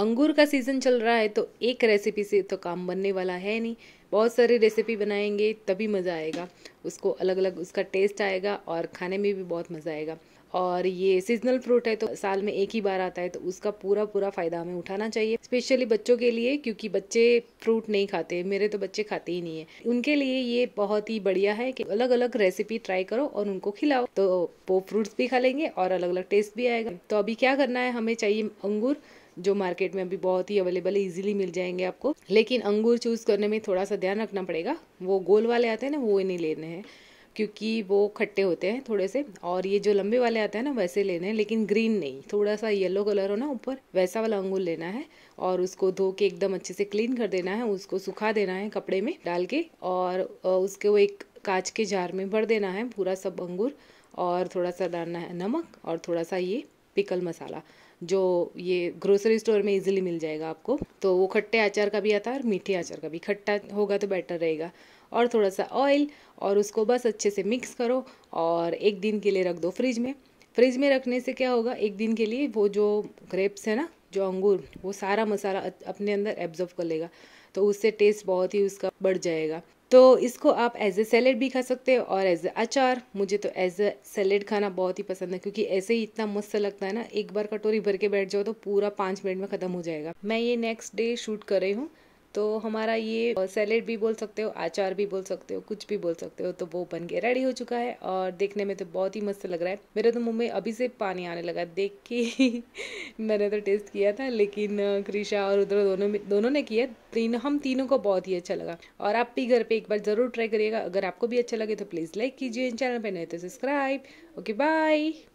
अंगूर का सीज़न चल रहा है तो एक रेसिपी से तो काम बनने वाला है नहीं बहुत सारी रेसिपी बनाएंगे तभी मज़ा आएगा उसको अलग अलग उसका टेस्ट आएगा और खाने में भी बहुत मज़ा आएगा और ये सीजनल फ्रूट है तो साल में एक ही बार आता है तो उसका पूरा पूरा फ़ायदा हमें उठाना चाहिए स्पेशली बच्चों के लिए क्योंकि बच्चे फ्रूट नहीं खाते मेरे तो बच्चे खाते ही नहीं है उनके लिए ये बहुत ही बढ़िया है कि अलग अलग रेसिपी ट्राई करो और उनको खिलाओ तो वो फ्रूट्स भी खा लेंगे और अलग अलग टेस्ट भी आएगा तो अभी क्या करना है हमें चाहिए अंगूर जो मार्केट में अभी बहुत ही अवेलेबल है ईजिली मिल जाएंगे आपको लेकिन अंगूर चूज़ करने में थोड़ा सा ध्यान रखना पड़ेगा वो गोल वाले आते हैं ना वो नहीं लेने हैं क्योंकि वो खट्टे होते हैं थोड़े से और ये जो लंबे वाले आते हैं ना वैसे लेने हैं लेकिन ग्रीन नहीं थोड़ा सा येलो कलर हो ना ऊपर वैसा वाला अंगूर लेना है और उसको धो के एकदम अच्छे से क्लीन कर देना है उसको सुखा देना है कपड़े में डाल के और उसके वो एक कांच के जार में भर देना है पूरा सब अंगूर और थोड़ा सा डालना है नमक और थोड़ा सा ये पिकल मसाला जो ये ग्रोसरी स्टोर में इजीली मिल जाएगा आपको तो वो खट्टे अचार का भी आता है और मीठे अचार का भी खट्टा होगा तो बेटर रहेगा और थोड़ा सा ऑयल और उसको बस अच्छे से मिक्स करो और एक दिन के लिए रख दो फ्रिज में फ्रिज में रखने से क्या होगा एक दिन के लिए वो जो ग्रेप्स है ना जो अंगूर वो सारा मसाला अपने अंदर एब्जॉर्व कर लेगा तो उससे टेस्ट बहुत ही उसका बढ़ जाएगा तो इसको आप एज ए सैलेड भी खा सकते हैं और एज ए अचार मुझे तो एज ए सैलेड खाना बहुत ही पसंद है क्योंकि ऐसे ही इतना मस्त लगता है ना एक बार कटोरी भर के बैठ जाओ तो पूरा पाँच मिनट में ख़त्म हो जाएगा मैं ये नेक्स्ट डे शूट कर रही हूँ तो हमारा ये सैलेड भी बोल सकते हो अचार भी बोल सकते हो कुछ भी बोल सकते हो तो वो बन के रेडी हो चुका है और देखने में तो बहुत ही मस्त लग रहा है मेरे तो मुँह में अभी से पानी आने लगा देख के मैंने तो टेस्ट किया था लेकिन कृषा और उधर दोनों में दोनों ने किया तीन हम तीनों को बहुत ही अच्छा लगा और आप भी घर पर एक बार ज़रूर ट्राई करिएगा अगर आपको भी अच्छा लगे तो प्लीज़ लाइक कीजिए चैनल पर नहीं तो सब्सक्राइब ओके बाय